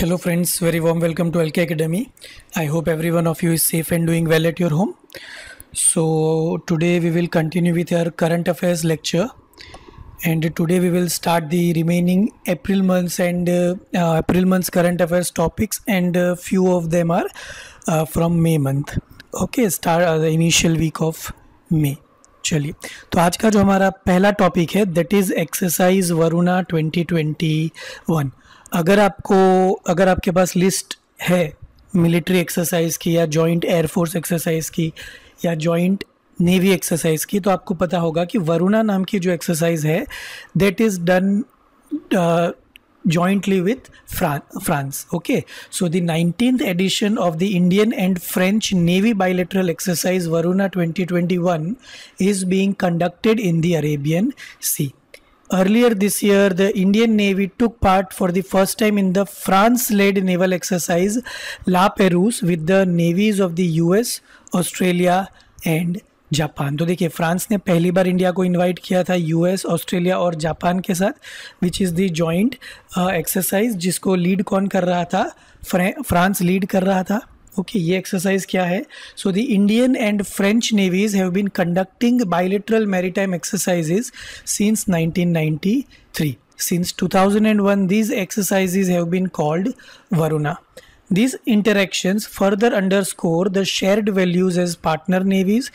Hello friends very warm welcome to L K academy I hope every one of you is safe and doing well at your home so today we will continue with your current affairs lecture and today we will start the remaining April months and April months current affairs topics and few of them are from May month okay start the initial week of May चलिए तो आज का जो हमारा पहला topic है that is exercise Varuna twenty twenty one अगर आपको अगर आपके पास लिस्ट है मिलिट्री एक्सरसाइज की या जॉइंट एयरफोर्स एक्सरसाइज की या जॉइंट नेवी एक्सरसाइज की तो आपको पता होगा कि वरुणा नाम की जो एक्सरसाइज है that is done jointly with Fran- France. Okay, so the 19th edition of the Indian and French Navy bilateral exercise Varuna 2021 is being conducted in the Arabian Sea. Earlier this year, the Indian Navy took part for the first time in the France-led naval exercise La Perouse with the navies of the US, Australia and Japan तो देखिए France ने पहली बार India को invite किया था US Australia और Japan के साथ which is the joint exercise जिसको लीड कौन कर रहा था फ्रांस लीड कर रहा था ओके okay, ये एक्सरसाइज क्या है so the Indian and French navies have been conducting bilateral maritime exercises since 1993 since 2001 these exercises have been called varuna these interactions further underscore the shared values as partner navies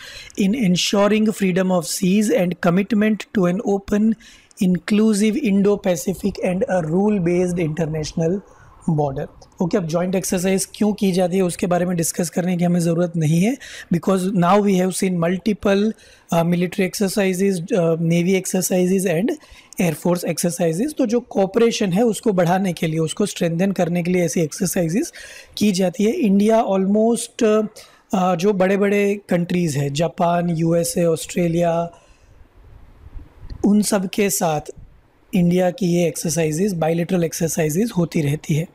in ensuring freedom of seas and commitment to an open inclusive indo-pacific and a rule-based international border okay अब joint exercise क्यों की जाती है उसके बारे में discuss करने की हमें ज़रूरत नहीं है because now we have seen multiple military exercises navy exercises and air force exercises तो जो कॉपरेशन है उसको बढ़ाने के लिए उसको स्ट्रेंथन करने के लिए ऐसी एक्सरसाइजेज की जाती है इंडिया ऑलमोस्ट uh, uh, जो बड़े बड़े कंट्रीज़ है जापान यूएसए ऑस्ट्रेलिया उन सब के साथ इंडिया की ये एक्सरसाइजेज बायोलिट्रल एक्सरसाइजेज होती रहती है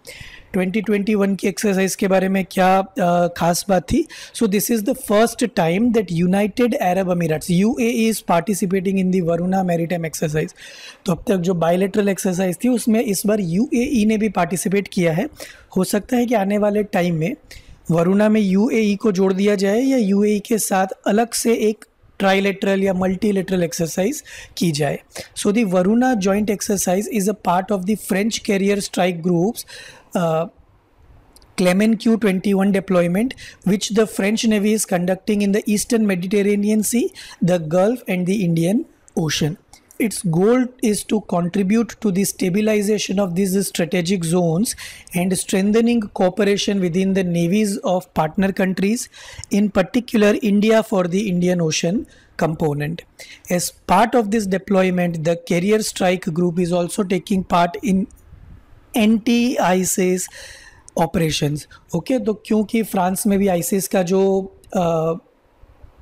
2021 की एक्सरसाइज के बारे में क्या आ, खास बात थी so this is the first time that United Arab Emirates U A is participating in the Varuna maritime exercise तो अब तक जो बायोलेटरल एक्सरसाइज थी उसमें इस बार यू e ने भी पार्टिसिपेट किया है हो सकता है कि आने वाले टाइम में वरुणा में यू e को जोड़ दिया जाए या यू e के साथ अलग से एक ट्राइलेटरल या मल्टीलेटरल एक्सरसाइज की जाए so the Varuna joint exercise is a part of the French carrier strike groups uh, Clement Q-21 deployment, which the French Navy is conducting in the Eastern Mediterranean Sea, the Gulf and the Indian Ocean. Its goal is to contribute to the stabilization of these strategic zones and strengthening cooperation within the navies of partner countries, in particular India for the Indian Ocean component. As part of this deployment, the Carrier Strike Group is also taking part in anti ISIS operations okay तो क्योंकि France में भी ISIS का जो आ,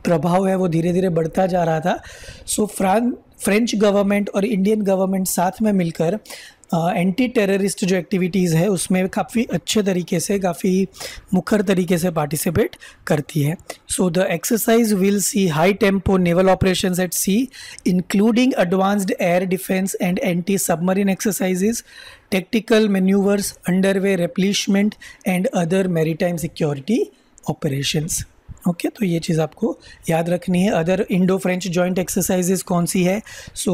प्रभाव है वो धीरे धीरे बढ़ता जा रहा था सो फ्रांस फ्रेंच गवर्नमेंट और इंडियन गवर्नमेंट साथ में मिलकर एंटी टेररिस्ट जो एक्टिविटीज़ है उसमें काफ़ी अच्छे तरीके से काफ़ी मुखर तरीके से पार्टिसिपेट करती है so the exercise will see high tempo naval operation at sea including advanced air defence and anti submarine exercises tactical manoeuvres underway replenishment and other time security operations okay okay, तो ये चीज़ आपको याद रखनी है other Indo French joint exercises कौन सी है सो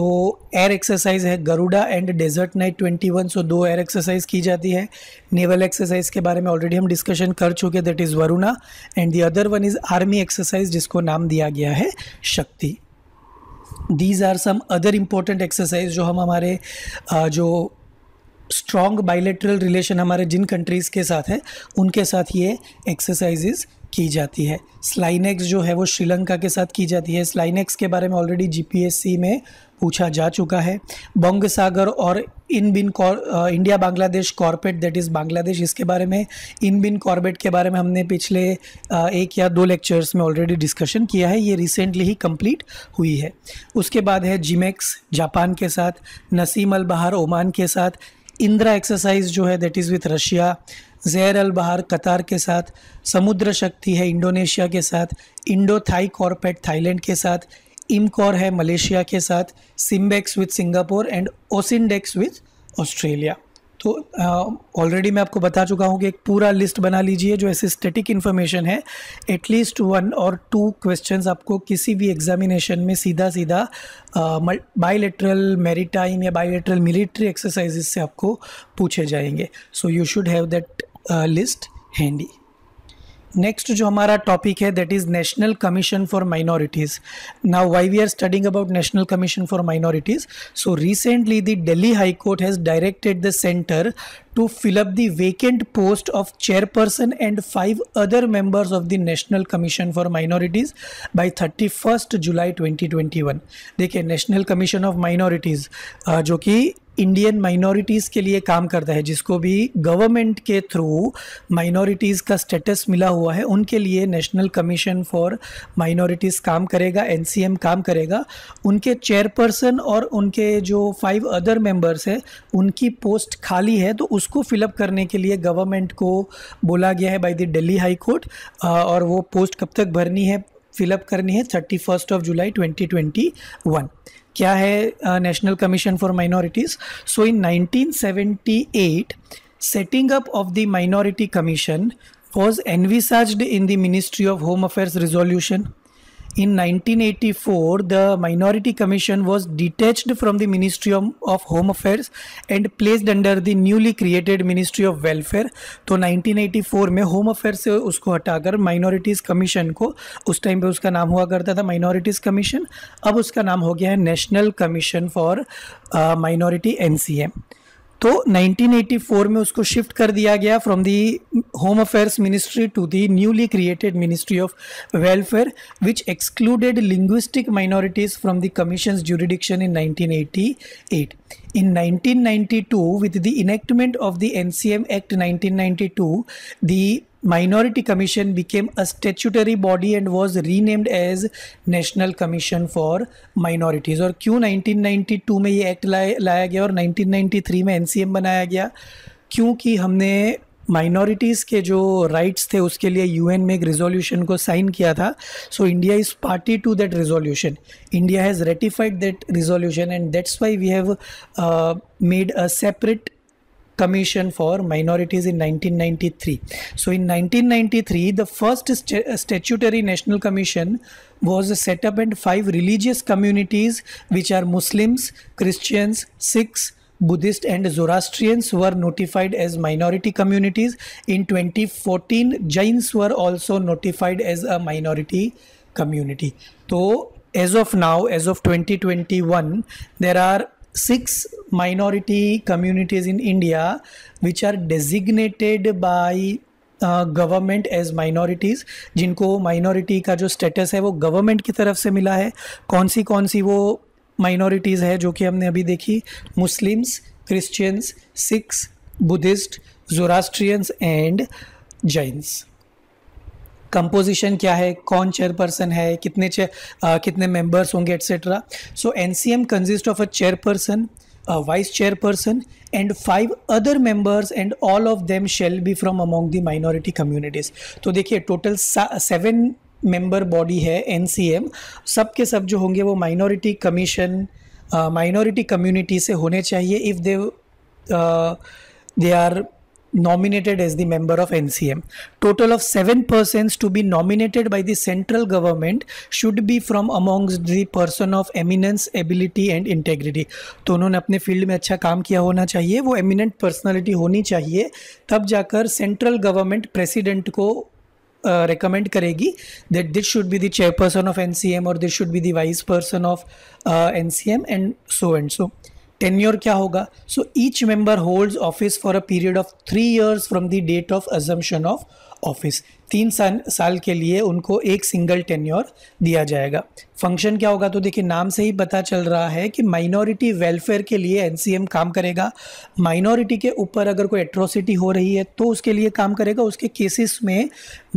एयर एक्सरसाइज है Garuda and desert knight 21 so दो एयर एक्सरसाइज की जाती है नेवल एक्सरसाइज के बारे में ऑलरेडी हम डिस्कशन कर चुके that is Varuna and the other one is army exercise जिसको नाम दिया गया है Shakti these are some other important exercise जो हम हमारे जो स्ट्रॉन्ग बाइलेटरल रिलेशन हमारे जिन कंट्रीज़ के साथ है उनके साथ ये एक्सरसाइजेज़ की जाती है स्लाइनेक्स जो है वो श्रीलंका के साथ की जाती है स्लाइनेक्स के बारे में ऑलरेडी जीपीएससी में पूछा जा चुका है बंग सागर और इन बिन India Bangladesh CORPAT that is Bangladesh इसके बारे में इन बिन कॉर्बेट के बारे में हमने पिछले एक या दो लेक्चर्स में ऑलरेडी डिस्कशन किया है ये रिसेंटली ही कंप्लीट हुई है उसके बाद है जिमेक्स जापान के साथ नसीम अल बहार ओमान के साथ इंदिरा एक्सरसाइज जो है दैट इज़ विथ रशिया जहर अल बहार कतार के साथ समुद्र शक्ति है इंडोनेशिया के साथ इंडो थाई कॉरपेट थाईलैंड के साथ इमकॉर है मलेशिया के साथ SIMBEX with Singapore and AUSINDEX with Australia तो ऑलरेडी मैं आपको बता चुका हूँ कि एक पूरा लिस्ट बना लीजिए जो ऐसे स्टेटिक इन्फॉर्मेशन है एटलीस्ट वन और टू क्वेश्चंस आपको किसी भी एग्जामिनेशन में सीधा सीधा मेरी मेरीटाइम या बायोलेटरल मिलिट्री एक्सरसाइजेज से आपको पूछे जाएंगे so you should have that list handy next जो हमारा टॉपिक है that is National Commission for Minorities now why we are studying about National Commission for Minorities so recently the Delhi High Court has directed the centre to fill up the vacant post of chairperson and five other members of the National Commission for Minorities by 31st July 2021 देखिए national commission of minorities जो कि Indian minorities के लिए काम करता है जिसको भी गवर्नमेंट के थ्रू माइनॉरिटीज़ का स्टेटस मिला हुआ है उनके लिए नेशनल कमीशन फॉर माइनॉरिटीज़ काम करेगा एन काम करेगा उनके चेयरपर्सन और उनके जो फाइव अदर मेंबर्स हैं उनकी पोस्ट खाली है तो उस उसको फिलअप करने के लिए गवर्नमेंट को बोला गया है by the Delhi High Court और वो पोस्ट कब तक भरनी है फिलअप करनी है thirty first of July twenty twenty one क्या है National Commission for Minorities so in nineteen seventy eight setting up of the minority commission was envisaged in the ministry of Home Affairs resolution In 1984, the Minority Commission was detached from the Ministry of Home Affairs and placed under the newly created Ministry of Welfare. to 1984 mein home affairs se usko hata kar minorities commission ko us time pe uska naam hua karta tha minorities commission ab uska naam ho gaya hai national commission for uh, minority ncm तो 1984 में उसको shift कर दिया गया from the Home Affairs Ministry to the newly created Ministry of Welfare which excluded linguistic minorities from the commission jurisdiction in 1988. In 1992, with the enactment of the NCM act 1992, the Minority Commission became a statutory body and was renamed as National Commission for Minorities. और क्यों 1992 में ये act लाया लाया गया और 1993 में N बनाया गया क्योंकि हमने माइनॉरिटीज़ के जो राइट्स थे उसके लिए यूएन में एक रिजोल्यूशन को साइन किया था so India is party to that resolution India has ratified that resolution and that's why we have made a separate Commission for Minorities in 1993. So, in 1993, the first st statutory national commission was set up, and five religious communities, which are Muslims, Christians, Sikhs, Buddhist and Zoroastrians were notified as minority communities. In 2014, Jains were also notified as a minority community. So, as of now, as of 2021, there are six minority communities in India which are designated by government as minorities जिनको minority का जो status है वो government की तरफ से मिला है कौन सी कौन सी वो माइनॉरिटीज़ है जो कि हमने अभी देखी Muslims Christians Sikhs Buddhist Zoroastrians and Jains composition क्या है कौन चेयरपर्सन है कितने चे, आ, कितने मेंबर्स होंगे etcetera so N C M consist of a chairperson vice chairperson and five other members and all of them shall be from among the minority communities तो देखिए टोटल सेवन मेंबर बॉडी है N C M सब के सब जो होंगे वो minority commission minority community से होने चाहिए if they they are nominated as the member of NCM. Total of 7 persons to be nominated by the central government should be from amongst the person of eminence, ability and integrity. to unhone apne field mein acha kaam kiya hona chahiye wo eminent personality honi chahiye tab jaakar central government president ko recommend uh, करेगी that this should be the chairperson of NCM और this should be the vice person of NCM and so and so tenure क्या होगा so each member holds office for a period of three years from the date of assumption of office तीन साल साल के लिए उनको एक single tenure दिया जाएगा फंक्शन क्या होगा तो देखिए नाम से ही पता चल रहा है कि माइनॉरिटी वेलफेयर के लिए एनसीएम काम करेगा माइनॉरिटी के ऊपर अगर कोई एट्रोसिटी हो रही है तो उसके लिए काम करेगा उसके केसेस में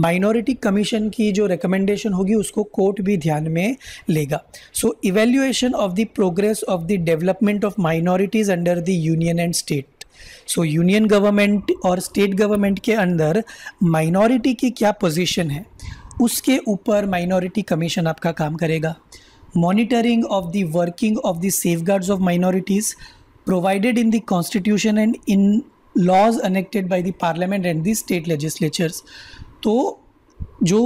माइनॉरिटी कमीशन की जो रिकमेंडेशन होगी उसको कोर्ट भी ध्यान में लेगा so evaluation of the progress of the development of minorities under the union and state so union government और स्टेट गवर्नमेंट के अंदर माइनॉरिटी की क्या पोजीशन है उसके ऊपर माइनॉरिटी कमीशन आपका काम करेगा monitoring of the working of the safe of minorities provided in the constitution and in laws enacted by the parliament and the state legislatures तो जो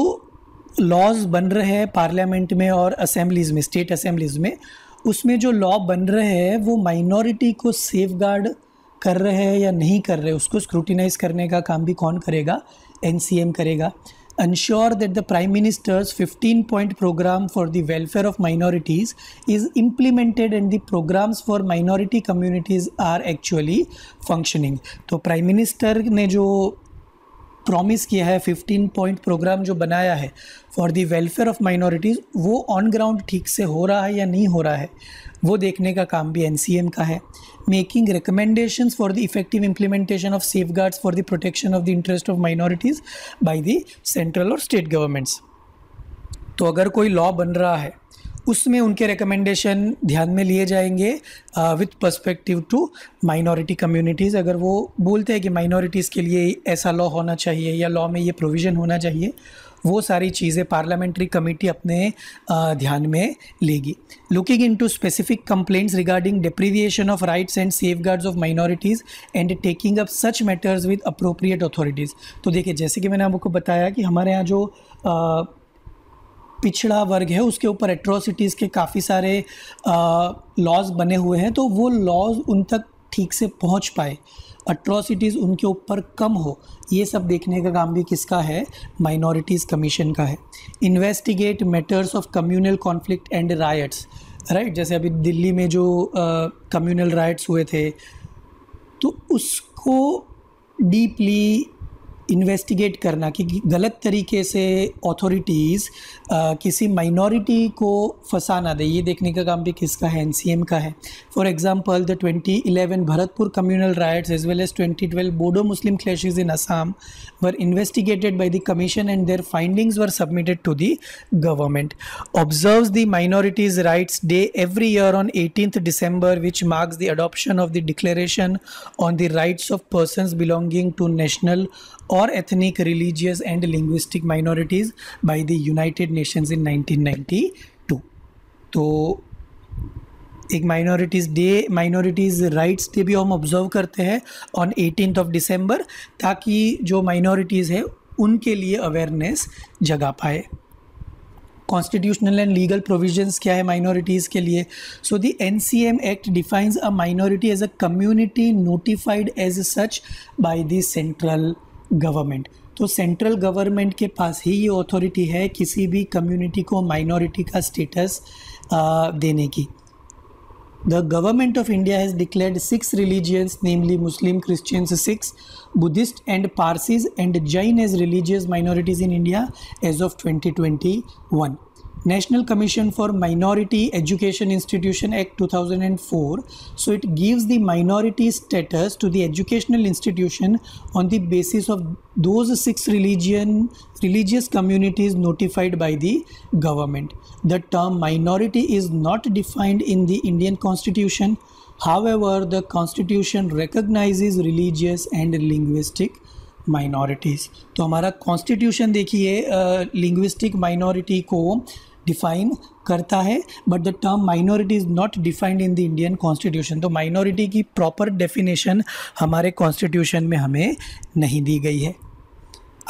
लॉज बन रहे हैं पार्लियामेंट में और असेंबलीज में स्टेट असेंबलीज में उसमें जो लॉ बन रहे हैं वो माइनॉरिटी को सेफ गार्ड कर रहे हैं या नहीं कर रहे उसको स्क्रूटिनाइज करने का काम भी कौन करेगा एन करेगा ensure that the prime minister's 15 point program for the welfare of minorities is implemented and the programs for minority communities are actually functioning तो प्राइम मिनिस्टर ने जो प्रॉमिस किया है 15 पॉइंट प्रोग्राम जो बनाया है for the welfare of minorities वो on ground ठीक से हो रहा है या नहीं हो रहा है वो देखने का काम भी एन का है making recommendation for the effective implementation of safeguards for the protection of the interest of minorities by the central और स्टेट गवर्नमेंट्स तो अगर कोई लॉ बन रहा है उसमें उनके रिकमेंडेशन ध्यान में लिए जाएंगे with perspective to minority communities अगर वो बोलते हैं कि माइनॉरिटीज़ के लिए ऐसा लॉ होना चाहिए या लॉ में ये प्रोविज़न होना चाहिए वो सारी चीज़ें पार्लियामेंट्री कमेटी अपने ध्यान में लेगी looking into specific complaints regarding deprivation of rights and safeguards of minorities and taking up such matters with appropriate authorities तो देखिए जैसे कि मैंने आपको बताया कि हमारे यहाँ जो आ, पिछड़ा वर्ग है उसके ऊपर एट्रोसिटीज़ के काफ़ी सारे लॉज बने हुए हैं तो वो लॉज उन तक ठीक से पहुंच पाए अट्रॉसिटीज़ उनके ऊपर कम हो ये सब देखने का काम भी किसका है माइनॉरिटीज़ कमीशन का है investigate matters of communal conflict and riots right जैसे अभी दिल्ली में जो कम्युनल uh, राइट्स हुए थे तो उसको डीपली इन्वेस्टिगेट करना कि गलत तरीके से अथॉरिटीज़ किसी माइनॉरिटी को फंसा ना दे ये देखने का काम भी किसका है एनसीएम का है for example the 2011 Bharatpur communal riots as well as 2012 Bodo Muslim clashes in Assam were investigated by the commission and their findings were submitted to the government observe the minorities rights day every year on eighteenth December which marks the adoption of the declaration on the rights of person belonging to national or ethnic, religious, and linguistic minorities by the United Nations in 1992. तो एक minorities day minorities rights day भी हम observe करते हैं on eighteen of December ताकि जो minorities है उनके लिए अवेयरनेस जगा पाए कॉन्स्टिट्यूशनल एंड लीगल प्रोविजंस क्या है माइनॉरिटीज़ के लिए so the N C M act defines a minority as a community notified as such by the central government तो सेंट्रल गवर्नमेंट के पास ही ये अथॉरिटी है किसी भी कम्युनिटी को माइनॉरिटी का स्टेटस देने की the government of India has declared six religions namely Muslim Christians Sikhs Buddhist and Parsis and Jain as religious minorities in India as of twenty twenty one National Commission for Minority Education Institution Act 2004. So it gives the minority status to the educational institution on the basis of those six religion religious communities notified by the government. The term minority is not defined in the Indian constitution. However, the constitution recognizes religious and linguistic minorities. तो हमारा constitution देखिए linguistic minority को define करता है but the term minority is not defined in the Indian constitution तो minority की proper definition हमारे constitution में हमें नहीं दी गई है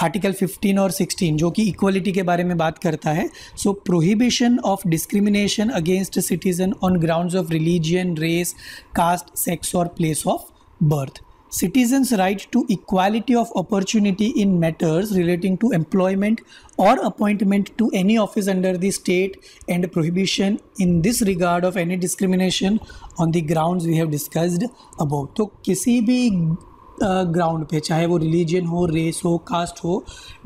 आर्टिकल 15 और 16 जो कि इक्वलिटी के बारे में बात करता है so prohibition of discrimination against citizen on grounds of religion race caste sex और place of birth citizens' right to equality of opportunity in matters relating to employment or appointment to any office under the state and prohibition in this regard of any discrimination on the grounds we have discussed above. तो किसी भी ground पे चाहे वो religion हो race हो cast हो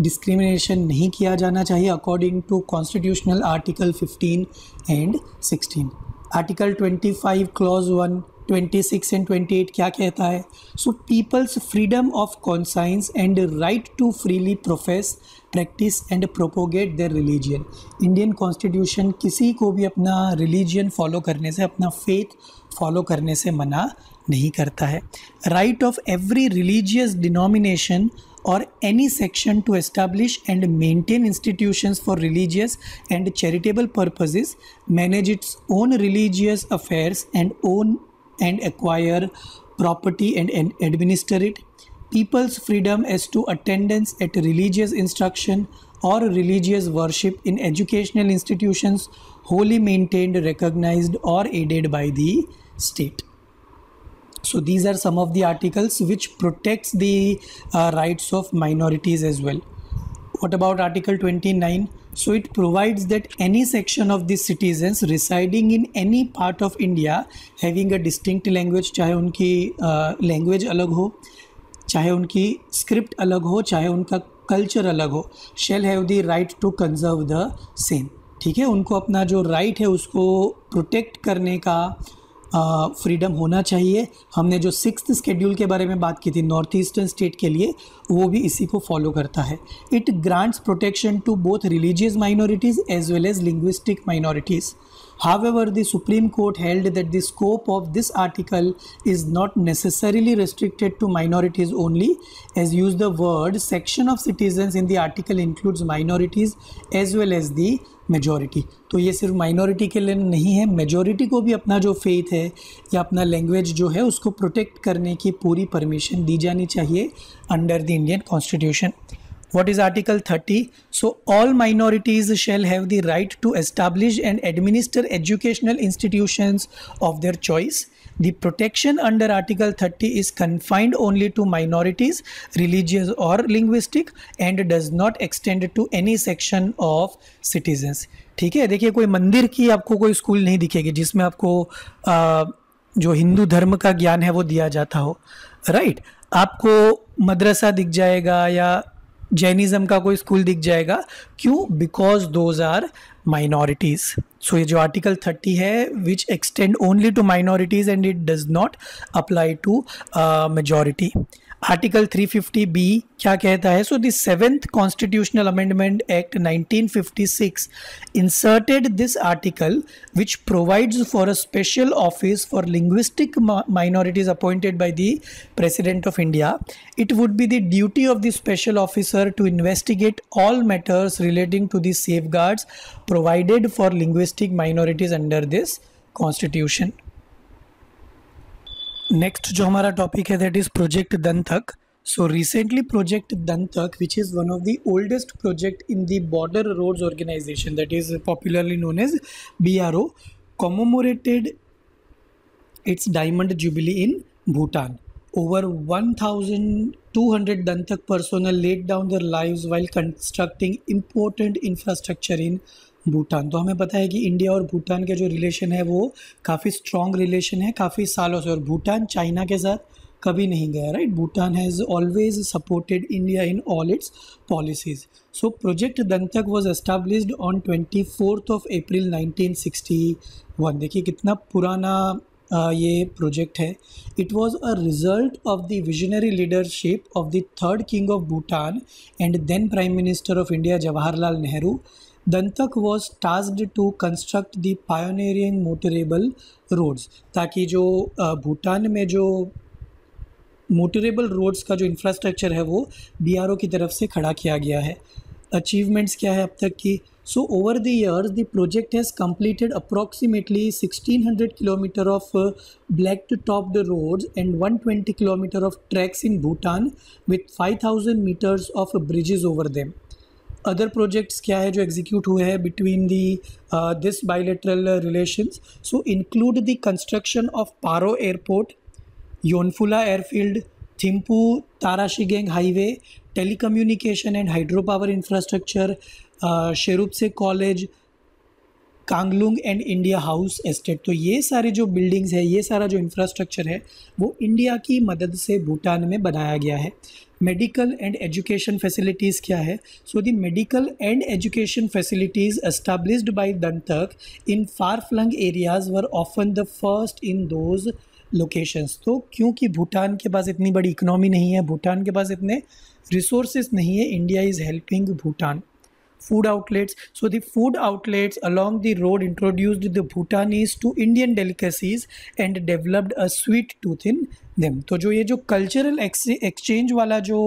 discrimination नहीं किया जाना चाहिए according to constitutional article 15 and 16 article 25 clause 1 26 and 28 क्या कहता है so people's freedom of conscience and right to freely profess practice and propagate their religion Indian constitution किसी को भी अपना रिलीजियन फॉलो करने से अपना फेथ फॉलो करने से मना नहीं करता है right of every religious denomination और any section to establish and maintain institutions for religious and charitable purposes manage its own religious affairs and own and acquire property and, and administer it, people's freedom as to attendance at religious instruction or religious worship in educational institutions wholly maintained, recognized, or aided by the state so these are some of the articles which protects the uh, rights of minorities as well what about article 29 So it provides that any section of the citizens residing in any part of India having a distinct language चाहे उनकी language अलग हो चाहे उनकी script अलग हो चाहे उनका कल्चर अलग हो shall have the right to conserve the same ठीक है उनको अपना जो राइट right है उसको प्रोटेक्ट करने का फ्रीडम होना चाहिए हमने जो सिक्स स्केड्यूल के बारे में बात की थी नॉर्थ ईस्टर्न स्टेट के लिए वो भी इसी को फॉलो करता है it grants protection to both religious minorities as well as linguistic minorities However, the Supreme Court held that the scope of this article is not necessarily restricted to minorities only. As used the word section of citizens in the article includes minorities as well as the majority तो ये सिर्फ minority के लिए नहीं है majority को भी अपना जो फेथ है या अपना लैंग्वेज जो है उसको प्रोटेक्ट करने की पूरी परमिशन दी जानी चाहिए under the Indian constitution what is article 30 so all minorities shall have the right to establish and administer educational institutions of their choice the protection under article 30 is confined only to minorities religious or linguistic and does not extend to any section of citizens ठीक है देखिए कोई मंदिर की आपको कोई school नहीं दिखेगी जिसमें आपको आ, जो हिंदू धर्म का ज्ञान है वो दिया जाता हो राइट right? आपको मदरसा दिख जाएगा या जैनिज़्म का कोई स्कूल दिख जाएगा क्यों because those are minorities so ये जो आर्टिकल थर्टी है which extend only to minorities and it does not apply to majority article 350 B क्या कहता है so this seventh constitutional amendment act 1956 inserted this article which provides for a special office for linguistic minorities appointed by the president of India it would be the duty of the special officer to investigate all matters relating to the safe provided for linguistic minorities under this constitution next जो हमारा topic है that is project Dantak so recently project Dantak which is one of the oldest project in the border roads organisation that is popularly known as B R O commemorated its diamond jubilee in Bhutan over one thousand two hundred Dantak personnel laid down their live while constructing important infrastructure in Bhutan तो हमें पता है कि India और भूटान के जो relation है वो काफ़ी स्ट्रॉन्ग रिलेशन है काफ़ी सालों से और भूटान चाइना के साथ कभी नहीं गया right Bhutan has always supported India in all its policies so project Dantak was established on twenty fourth of April nineteen sixty one देखिए कितना पुराना आ, ये प्रोजेक्ट है it was a result of the visionary leadership of the third king of Bhutan and then prime minister of India Jawaharlal Nehru Dantak was tasked to construct the pioneering motorable roads ताकि जो भूटान में जो मोटरेबल रोड्स का जो इंफ्रास्ट्रक्चर है वो B की तरफ से खड़ा किया गया है अचीवमेंट्स क्या है अब तक की so over the years the project has completed approximately hundred kilometre of black topped roads and one twenty kilometre of tracks in Bhutan with five thousand metres of bridges over them other projects क्या है जो execute हुए हैं between the this bilateral relations so include the construction of Paro airport Yonphula airfield Thimphu Trashigang highway telecommunication and hydro power infrastructure Sherubtse college कांगलुंग and India house estate तो ये सारे जो buildings है ये सारा जो इंफ्रास्ट्रक्चर है वो इंडिया की मदद से भूटान में बनाया गया है मेडिकल एंड एजुकेशन फैसिलिटीज़ क्या है so the medical and education facilities established by Dantak in far flung areas were often the first in those locations तो क्योंकि भूटान के पास इतनी बड़ी इकनॉमी नहीं है भूटान के पास इतने रिसोर्सेज नहीं है India is helping Bhutan food outlets so the food outlets along the road introduced the Bhutanese to Indian delicacies and developed a sweet tooth in them तो जो ये जो कल्चरल एक्सचेंज वाला जो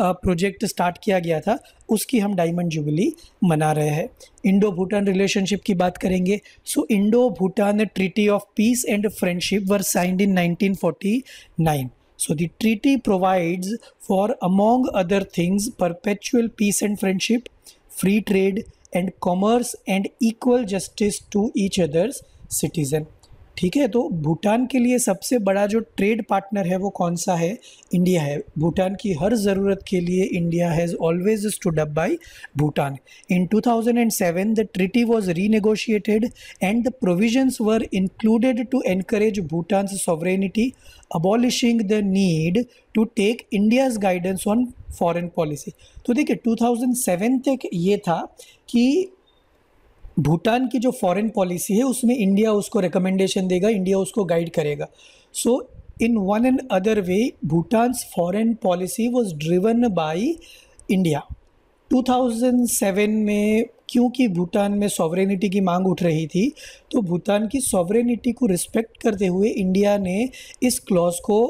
प्रोजेक्ट स्टार्ट किया गया था उसकी हम डायमंड जुबली मना रहे हैं इंडो भूटान रिलेशनशिप की बात करेंगे so Indo Bhutan treaty of peace and friendship were signed in 1949 so the treaty provides for among other things perpetual peace and friendship free trade and commerce and equal justice to each others citizen ठीक है तो भूटान के लिए सबसे बड़ा जो trade partner है वो कौन सा है इंडिया है भूटान की हर ज़रूरत के लिए India has always stood up by Bhutan in 2007 the treaty was renegotiated and the provisions were included to encourage Bhutan sovereignty abolishing the need to take India's guidance on foreign policy तो देखिए 2007 तक ये था कि भूटान की जो फॉरेन पॉलिसी है उसमें इंडिया उसको रिकमेंडेशन देगा इंडिया उसको गाइड करेगा so in one and other way Bhutan's foreign policy was driven by India 2007 में क्योंकि भूटान में सॉवरेनिटी की मांग उठ रही थी तो भूटान की सॉवरेनिटी को रिस्पेक्ट करते हुए इंडिया ने इस क्लॉज को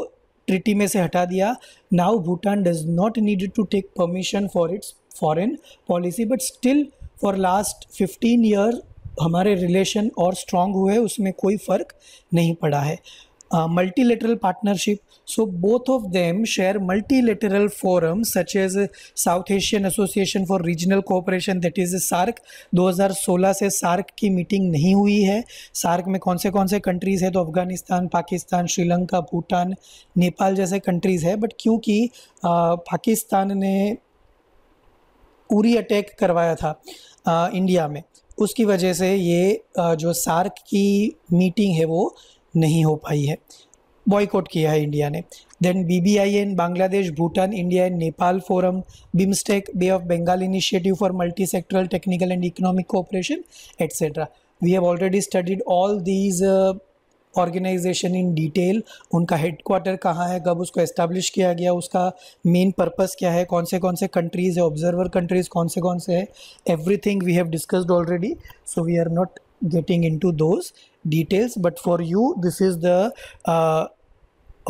ट्रिटी में से हटा दिया now Bhutan does not need to take permission for its foreign policy but still for last fifteen year हमारे रिलेशन और स्ट्रॉन्ग हुए उसमें कोई फ़र्क नहीं पड़ा है multilateral partnership so both of them share multilateral forum such as South Asian association for regional cooperation that is SAARC 2016 से सार्क की मीटिंग नहीं हुई है सार्क में कौन से कौन से कंट्रीज़ है तो अफगानिस्तान पाकिस्तान श्रीलंका भूटान नेपाल जैसे कंट्रीज़ है बट क्योंकि uh, पाकिस्तान ने उरी अटैक करवाया था आ, इंडिया में उसकी वजह से ये आ, जो सार्क की मीटिंग है वो नहीं हो पाई है बॉयकॉट किया है इंडिया ने then B B I N Bangladesh Bhutan India and Nepal forum BIMSTEC Bay of Bengal initiative for multisectoral technical and economic cooperation etcetera we have already studied all these organisation in detail उनका headquarter कहाँ है कब उसको establish किया गया उसका main purpose क्या है कौन से कौन से कंट्रीज़ है ऑब्जर्वर कंट्रीज़ कौन से कौन से है everything we have discussed already so we are not getting into those details but for you this is the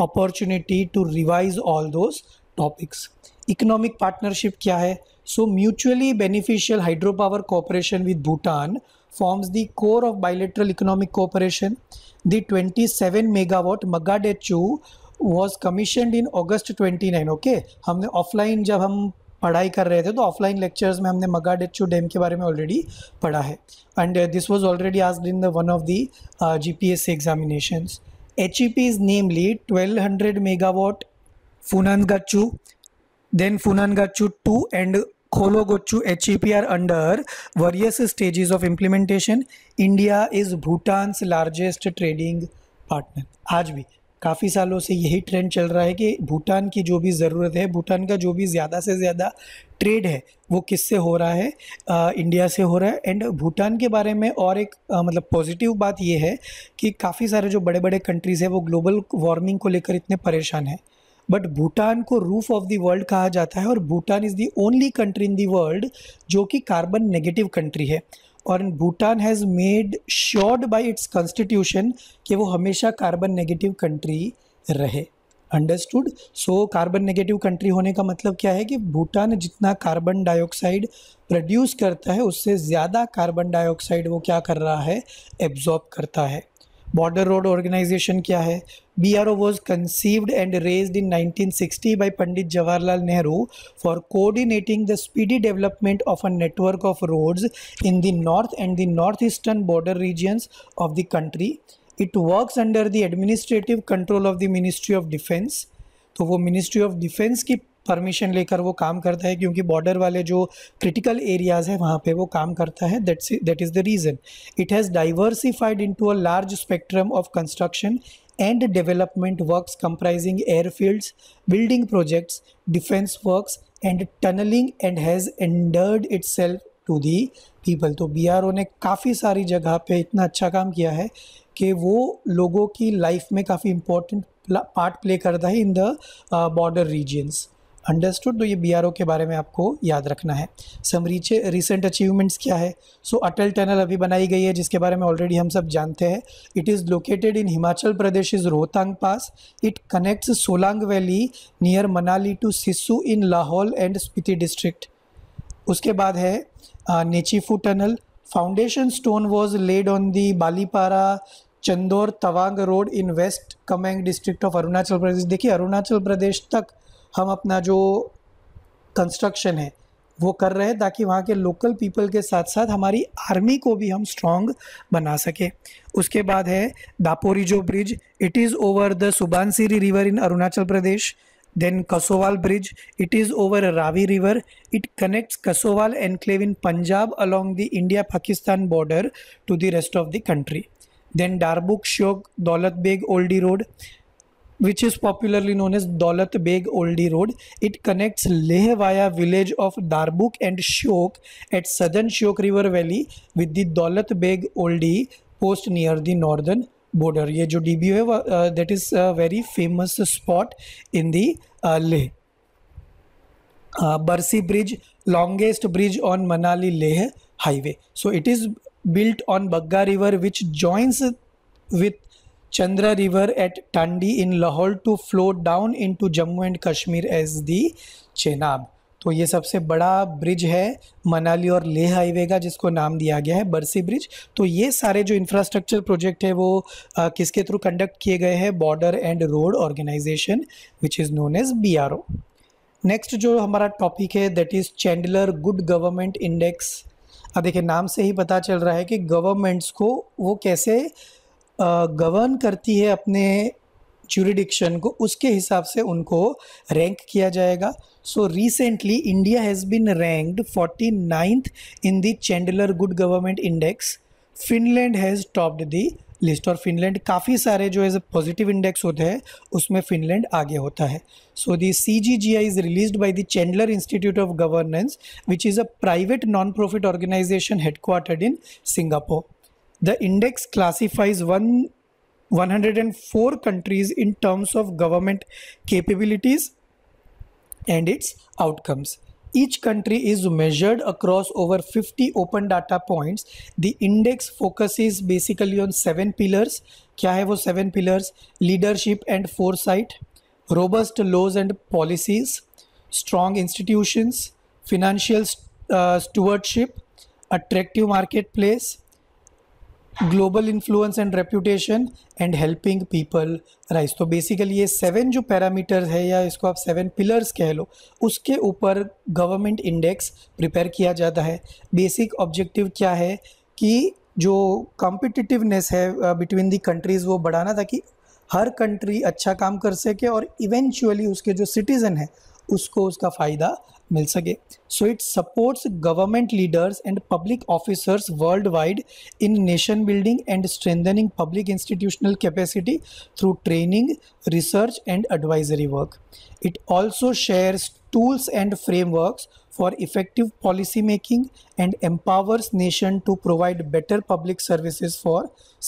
opportunity to revise all those topics economic partnership क्या है so mutually beneficial hydro power cooperation with Bhutan forms the core of bilateral economic cooperation. The 27 megawatt Magade 2 was commissioned in August 29. Okay, हमने offline जब हम पढ़ाई कर रहे थे तो ऑफलाइन लेक्चर्स में हमने मगा डेचू डैम के बारे में ऑलरेडी पढ़ा है and this was already asked in the one of the GPSC examinations HEP is namely 1200 megawatt Funangachu, then Funangachu 2 and P HEPR under various stages of implementation. India is Bhutan's largest trading partner. आज भी काफ़ी सालों से यही trend चल रहा है कि भूटान की जो भी ज़रूरत है भूटान का जो भी ज़्यादा से ज़्यादा ट्रेड है वो किससे हो रहा है आ, इंडिया से हो रहा है एंड भूटान के बारे में और एक आ, मतलब पॉजिटिव बात ये है कि काफ़ी सारे जो बड़े बड़े कंट्रीज़ हैं वो ग्लोबल वार्मिंग को लेकर इतने परेशान हैं बट भूटान को रूफ ऑफ द वर्ल्ड कहा जाता है और Bhutan is the only country in the world जो कि कार्बन नेगेटिव कंट्री है और Bhutan has made sure by its constitution कि वो हमेशा कार्बन नेगेटिव कंट्री रहे understood so carbon negative country होने का मतलब क्या है कि भूटान जितना कार्बन डाइऑक्साइड प्रोड्यूस करता है उससे ज़्यादा कार्बन डाइऑक्साइड वो क्या कर रहा है एब्जॉर्ब करता है बॉर्डर रोड ऑर्गेनाइजेशन क्या है B R O was conceived and raised in nineteen sixty by Pandit Jawaharlal Nehru for coordinating the speedy development of a network of roads in the north and the north eastern border regions of the country it works under the administrative control of the ministry of defence तो वो ministry of defence की permission लेकर वो काम करता है क्योंकि border वाले जो क्रिटिकल एरियाज़ है वहाँ पे वो काम करता है that's that is the reason it has diversified into a large spectrum of construction and development works airfields building projects defence defense and tunnelling and has endeared endeared itself to the people तो B ने काफ़ी सारी जगह पे इतना अच्छा काम किया है कि वो लोगों की लाइफ में काफ़ी इम्पोर्टेंट पार्ट प्ले करता है in the border regions understood तो ये बी के बारे में आपको याद रखना है समरीचे रिसेंट अचीवमेंट्स क्या है सो so, अटल टनल अभी बनाई गई है जिसके बारे में ऑलरेडी हम सब जानते हैं it is located in Himachal Pradesh is Rohtang pass it connects Solang valley near Manali to Sissu in Lahaul and Spiti district उसके बाद है Nechiphu tunnel foundation stone was laid on the Balipara Chardwar Tawang road in West Kameng district of Arunachal Pradesh देखिए अरुणाचल प्रदेश तक हम अपना जो कंस्ट्रक्शन है वो कर रहे हैं ताकि वहाँ के लोकल पीपल के साथ साथ हमारी आर्मी को भी हम स्ट्रॉन्ग बना सकें उसके बाद है Daporijo bridge it is over the Subansiri river in Arunachal Pradesh then Kasowal bridge it is over Ravi river it connects Kasowal enclave in Punjab along the India Pakistan border to the rest of the country then Darbuk Shyok Daulat Beg Oldi road which is popularly known as Daulat Beg Oldi Road. It connects Leh via village of Darbuk and Shok at southern Shok River Valley with the Daulat Beg Oldi post near the northern border. ये जो DBO है uh, that is a very famous spot in the uh, Leh. Uh, Barsi Bridge, longest bridge on Manali Leh highway. So it is built on Bagga River which joins with Chandra River at Tandi in Lahore to flow down into Jammu and Kashmir as the Chenab. तो ये सबसे बड़ा bridge है मनाली और Leh highway का जिसको नाम दिया गया है बरसी ब्रिज तो ये सारे जो इंफ्रास्ट्रक्चर प्रोजेक्ट है वो आ, किसके थ्रू कंडक्ट किए गए हैं border and road organisation which is known as B R O next जो हमारा टॉपिक है that is Chandler good government index अब देखिए नाम से ही पता चल रहा है कि गवर्नमेंट्स को वो कैसे गवर्न करती है अपने जुरिडिक्शन को उसके हिसाब से उनको रैंक किया जाएगा so recently India has been ranked forty ninth in the Chandler good government index Finland has topped the list और फिनलैंड काफ़ी सारे जो एज ए पॉजिटिव इंडेक्स होते हैं उसमें फिनलैंड आगे होता है so the C G G I is release by the Chandler institute of governance which is a private non profit organisation headquartered in Singapore The index classifies one, 104 countries in terms of government capabilities and its outcomes. Each country is measured across over 50 open data points. The index focuses basically on seven pillars. क्या है वो seven pillars? Leadership and foresight, robust laws and policies, strong institutions, financial uh, stewardship, attractive marketplace, global influence and reputation and helping people rise तो basically ये seven जो parameters है या इसको आप सेवन पिलर्स कह लो उसके ऊपर गवर्नमेंट इंडेक्स प्रिपेयर किया जाता है बेसिक ऑब्जेक्टिव क्या है कि जो कॉम्पिटिटिवनेस है बिटवीन दी कंट्रीज़ वो बढ़ाना ताकि हर कंट्री अच्छा काम कर सके और इवेंचुअली उसके जो सिटीज़न है उसको उसका फ़ायदा मिल सके so it supports government leaders and public officers worldwide in nation building and strengthening public institutional capacity through training research and advisory work it also shares tools and frameworks for effective policy making and empowers nation to provide better public services for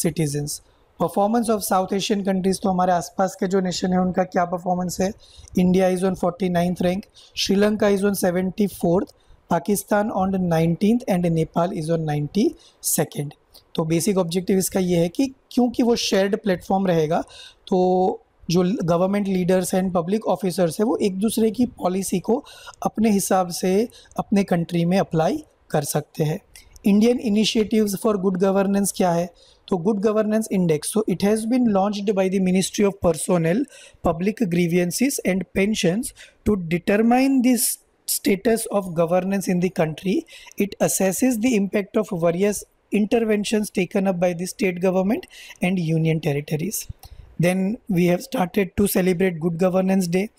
citizens performance of South Asian countries तो हमारे आसपास के जो nation है उनका क्या performance है India is on forty ninth rank Sri Lanka is on seventy fourth Pakistan on nineteenth and Nepal is on ninety second तो बेसिक ऑब्जेक्टिव इसका ये है कि क्योंकि वो शेयर्ड प्लेटफॉर्म रहेगा तो जो government leaders and public officers हैं वो एक दूसरे की पॉलिसी को अपने हिसाब से अपने कंट्री में अप्लाई कर सकते हैं Indian initiatives for good governance क्या है So good governance index. So it has been launched by the Ministry of Personnel, Public Grievances and Pensions to determine this status of governance in the country. It assesses the impact of various interventions taken up by the state government and union territories. Then we have started to celebrate Good Governance Day.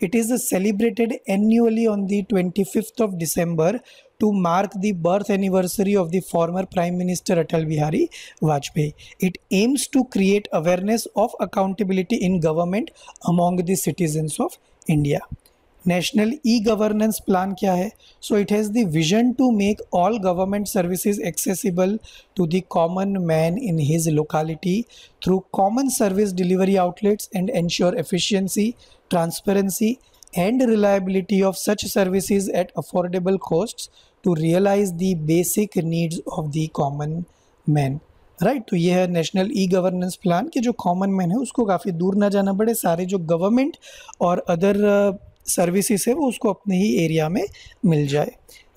It is celebrated annually on the 25th of December to mark the birth anniversary of the former Prime Minister Atal Bihari Vajpayee. It aims to create awareness of accountability in government among the citizens of India. National e-governance plan kya hai? So it has the vision to make all government services accessible to the common man in his locality through common service delivery outlets and ensure efficiency, transparency and reliability of such services at affordable costs to realize the basic needs of the common man right right, तो ये है national e governance plan के जो common man है उसको काफ़ी दूर ना जाना पड़े सारे जो गवर्नमेंट और अदर सर्विसेज है वो उसको अपने ही एरिया में मिल जाए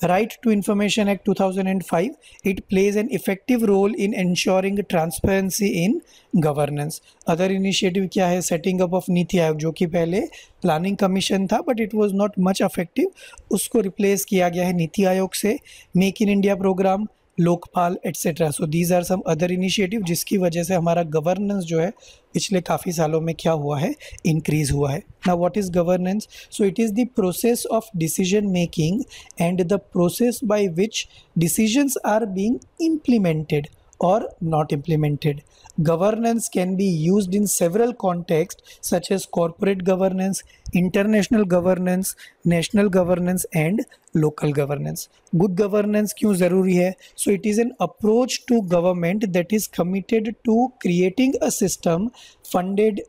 right to information act 2005 it plays an effective role in ensuring transparency in governance other initiative क्या है सेटिंग अप ऑफ नीति आयोग जो कि पहले प्लानिंग कमीशन था but it was not much effective उसको रिप्लेस किया गया है नीति आयोग से make in India programme Lokpal etcetera so these are some other initiative जिसकी वजह से हमारा गवर्नेंस जो है पिछले काफ़ी सालों में क्या हुआ है इंक्रीज हुआ है ना what is governance so it is the process of decision making and the process by which decisions are being implemented or not implemented. Governance can be used in several contexts such as corporate governance, international governance, national governance and local governance. Good governance kyun zaruri hai? So it is an approach to government that is committed to creating a system funded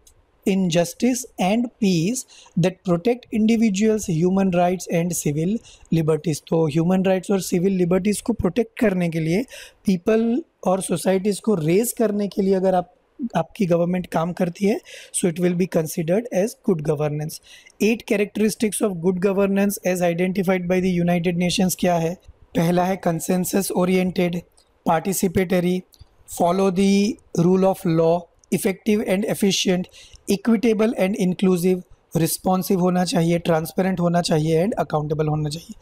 in justice and peace that protect individuals human rights and civil liberties तो human rights और civil liberties को protect करने के लिए people और societies को raise करने के लिए अगर आप आपकी गवर्नमेंट काम करती है so it will be considered as good governance at characteristics of good governance as identified by the United Nations क्या है पहला है consensus oriented participatory follow the rule of law effective and efficient equitable and inclusive responsive होना चाहिए transparent होना चाहिए and accountable होना चाहिए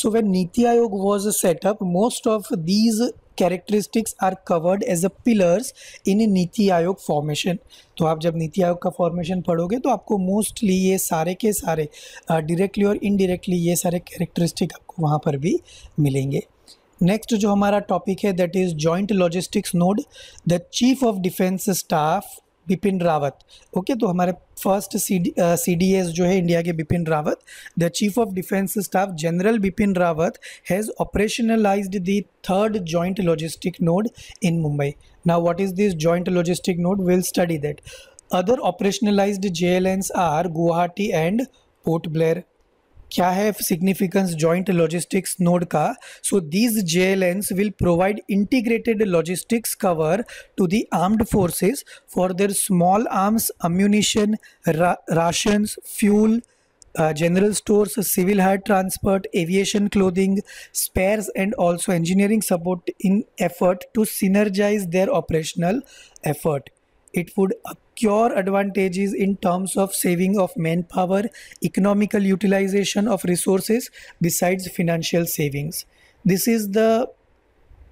सो when Niti Aayog was set up most of these characteristics are covered as a pillars in Niti Aayog formation तो आप जब नीति आयोग का फॉर्मेशन पढ़ोगे तो आपको मोस्टली ये सारे के सारे डायरेक्टली uh, और इनडायरेक्टली ये सारे कैरेक्टरिस्टिक आपको वहाँ पर भी मिलेंगे नेक्स्ट जो हमारा टॉपिक है that is joint logistics node the chief of defence staff Bipin Rawat okay तो हमारे फर्स्ट सी डी एस जो है इंडिया के Bipin Rawat the chief of defence staff general Bipin Rawat has operationalise the third joint logistic node in Mumbai now what is this joint logistic node will study that J L Ns are Guwahati and Port Blair क्या है significance joint logistics node का so these J L Ns will provide integrated logistics cover to the armed forces for their small arms ammunition ration fuel general stores civil hire transport aviation clothing spares and also engineering support in effort to synergise their operational effort It would accrue advantages in terms of saving of manpower, economical utilization of resources, besides financial savings. This is the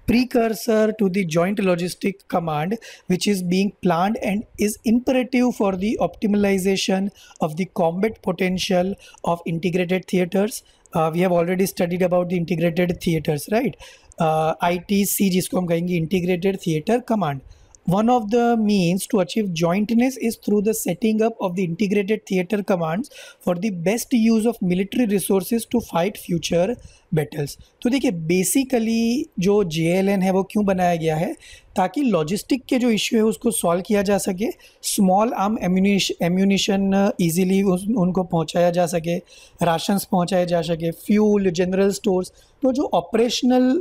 precursor to the joint logistic command which is being planned and is imperative for the optimization of the combat potential of integrated theaters uh, we have already studied about the integrated theaters right uh, itc जिसको हम integrated theater command one of the means to achieve jointness is through the setting up of the integrated theater commands for the best use of military resources to fight future battles तो देखिए basically जो जे है वो क्यों बनाया गया है ताकि लॉजिस्टिक के जो इश्यू है उसको सॉल्व किया जा सके स्मॉल आर्म एम्यूनिशन ईजीली उनको पहुंचाया जा सके राशन्स पहुंचाए जा सके फ्यूल जनरल स्टोर्स तो जो ऑपरेशनल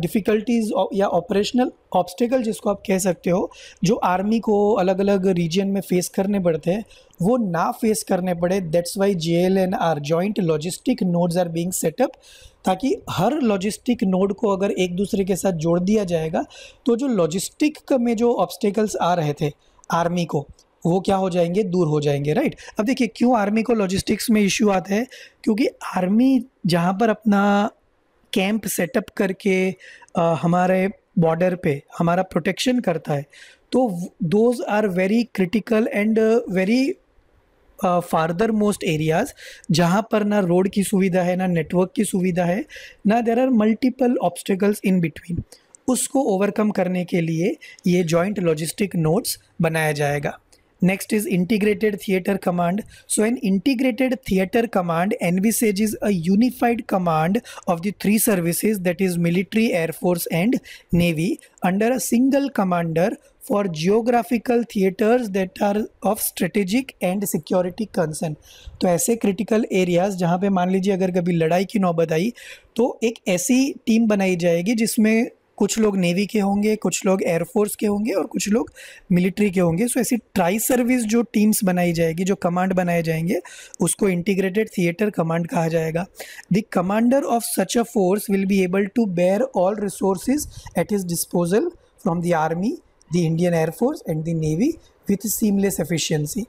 डिफ़िकल्टीज़ uh, या ऑपरेशनल ऑब्स्टेकल जिसको आप कह सकते हो जो आर्मी को अलग अलग रीजन में फेस करने पड़ते हैं वो ना फेस करने पड़े that's why J L N are joint logistic nodes are being set up ताकि हर लॉजिस्टिक नोड को अगर एक दूसरे के साथ जोड़ दिया जाएगा तो जो लॉजिस्टिक में जो ऑब्स्टेकल्स आ रहे थे आर्मी को वो क्या हो जाएंगे दूर हो जाएंगे राइट अब देखिए क्यों आर्मी को लॉजिस्टिक्स में इश्यू आता है क्योंकि आर्मी जहाँ पर अपना कैंप सेटअप करके आ, हमारे बॉर्डर पे हमारा प्रोटेक्शन करता है तो those are very critical and very farther most areas जहाँ पर ना रोड की सुविधा है ना नेटवर्क की सुविधा है ना there are multiple obstacles in between उसको ओवरकम करने के लिए ये जॉइंट लॉजिस्टिक नोट्स बनाया जाएगा next is integrated theatre command so an integrated theatre command an we says is a unified command of the three services that is military air force and navy under a single commander for geographical theatres that are of strategic and security concern तो ऐसे critical areas जहाँ पे मान लीजिए अगर कभी लड़ाई की नौबत आई तो एक ऐसी टीम बनाई जाएगी जिसमें कुछ लोग नेवी के होंगे कुछ लोग एयरफोर्स के होंगे और कुछ लोग मिलिट्री के होंगे सो ऐसी ट्राई सर्विस जो टीम्स बनाई जाएगी जो कमांड बनाए जाएंगे उसको इंटीग्रेटेड थिएटर कमांड कहा जाएगा the commander of such a force will be able to bear all resources at his disposal from the army the Indian Air Force and the Navy with seamless efficiency.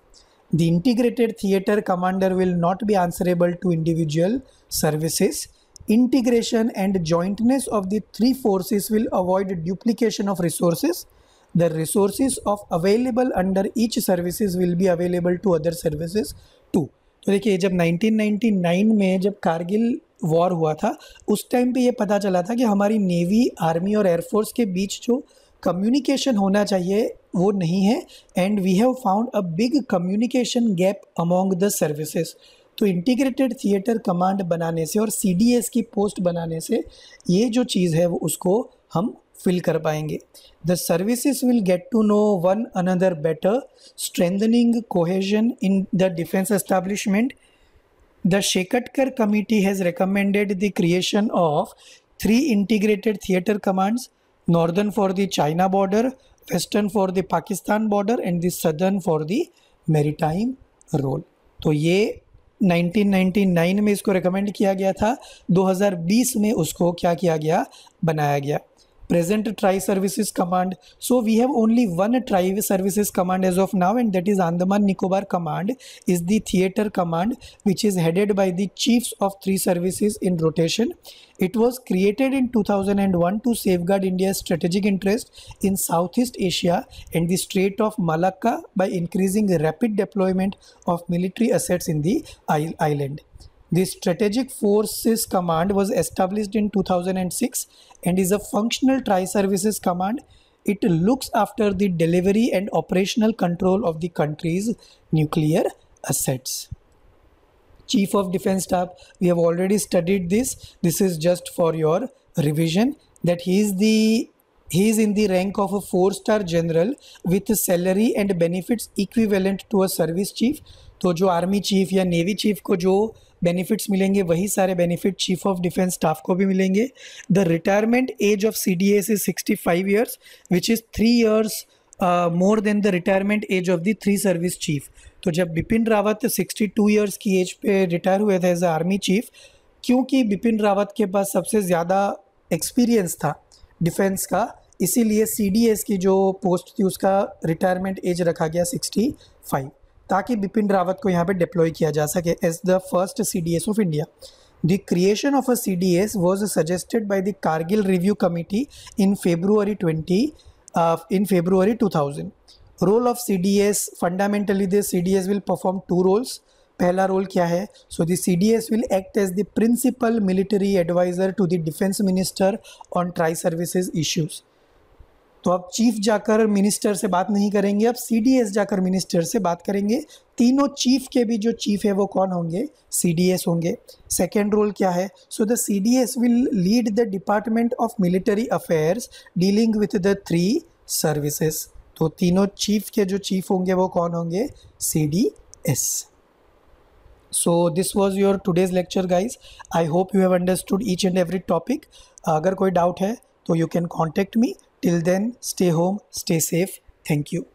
The integrated theater commander will not be answerable to individual services. Integration and jointness of the three forces will avoid duplication of resources. The resources of available under each services will be available to other services too. तो देखिए जब 1999 में जब Kargil war हुआ था उस time पे ये पता चला था कि हमारी नेवी आर्मी और एयरफोर्स के बीच जो कम्युनिकेशन होना चाहिए वो नहीं है and we have found a big communication gap among the services तो इंटीग्रेटेड थिएटर कमांड बनाने से और सी की पोस्ट बनाने से ये जो चीज़ है वो उसको हम फिल कर पाएंगे the services will get to know one another better strengthening cohesion in the defence establishment the Shekatkar committee has recommended the creation of three integrated theatre commands northern for the china border western for the pakistan border and the southern for the maritime role to ye 1999 में इसको recommend किया गया था 2020 में उसको क्या किया गया बनाया गया present tri services command so we have only one tri services command as of now and that is Andaman Nicobar command is the theatre command which is headed by the chiefs of three services in rotation It was created in 2001 to safeguard India's strategic interest in Southeast Asia and the Strait of Malacca by increasing the rapid deployment of military assets in the island. The Strategic Forces Command was established in 2006 and is a functional tri-services command. It looks after the delivery and operational control of the country's nuclear assets. chief of defense staff we have already studied this this is just for your revision that he is the he is in the rank of a four star general with salary and benefits equivalent to a service chief तो जो army chief या navy chief को जो benefits मिलेंगे वही सारे benefit chief of defence staff को भी मिलेंगे the retirement age of C D S is sixty five years which is three years more than the retirement age of the three service chief तो जब Bipin Rawat 62 years की age पे retire हुए थे as a army chief क्योंकि बिपिन रावत के पास सबसे ज़्यादा एक्सपीरियंस था डिफेंस का इसीलिए सी की जो पोस्ट थी उसका रिटायरमेंट एज रखा गया 65 ताकि बिपिन रावत को यहाँ पे डिप्लॉय किया जा सके as the first C of India the creation of a C D S was suggested by the Kargil review committee in February twenty uh, in February 2000. Role of CDS, fundamentally the CDS will perform two roles. पहला role क्या है so the C D S will act as the principal military adviser to the defence minister on tri services issues तो अब chief जाकर minister से बात नहीं करेंगे अब सी जाकर मिनिस्टर से बात करेंगे तीनों चीफ के भी जो चीफ है वो कौन होंगे सी होंगे सेकेंड रोल क्या है so the S will lead the department of military affairs dealing with the three services तो तीनों चीफ के जो चीफ होंगे वो कौन होंगे C D S so this was your today's lecture guys I hope you have understood each and every topic अगर कोई डाउट है तो you can contact me Till then, stay home, stay safe. Thank you.